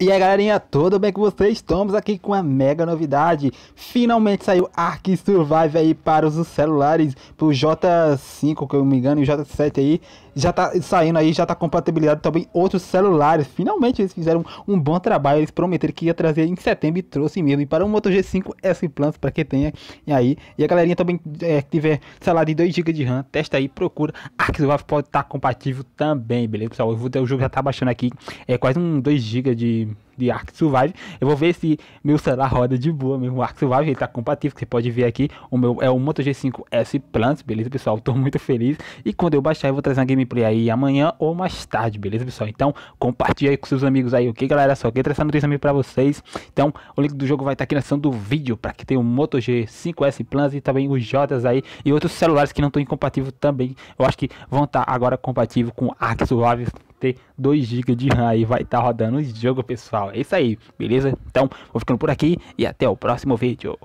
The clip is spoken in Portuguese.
E aí galerinha, tudo bem com vocês? Estamos aqui com uma mega novidade. Finalmente saiu Ark Survive aí para os celulares, pro J5, que eu me engano, e o J7 aí. Já tá saindo aí, já tá compatibilizado também outros celulares. Finalmente eles fizeram um bom trabalho, eles prometeram que ia trazer em setembro e trouxe mesmo. E para o Moto G5 S Plus, para quem tenha e aí. E a galerinha também é, que tiver celular de 2 GB de RAM, testa aí, procura. Ark Survive pode estar tá compatível também, beleza pessoal? Eu vou, o jogo já tá baixando aqui, é quase um 2 GB de de, Ark Survive. Eu vou ver se meu celular roda de boa mesmo. O Ark Survive está compatível, você pode ver aqui. O meu é o Moto G5S Plants, beleza, pessoal? Tô muito feliz. E quando eu baixar, eu vou trazer uma gameplay aí amanhã ou mais tarde, beleza, pessoal? Então, compartilha aí com seus amigos aí, ok, galera? Só que essa notícia mesmo pra vocês. Então, o link do jogo vai estar tá aqui na descrição do vídeo, para que tem o Moto G5S Plants e também os Jotas aí. E outros celulares que não estão incompatíveis também. Eu acho que vão estar tá agora compatível com Ark Survive ter 2 GB de RAM e vai estar tá rodando o jogo, pessoal. É isso aí, beleza? Então, vou ficando por aqui e até o próximo vídeo.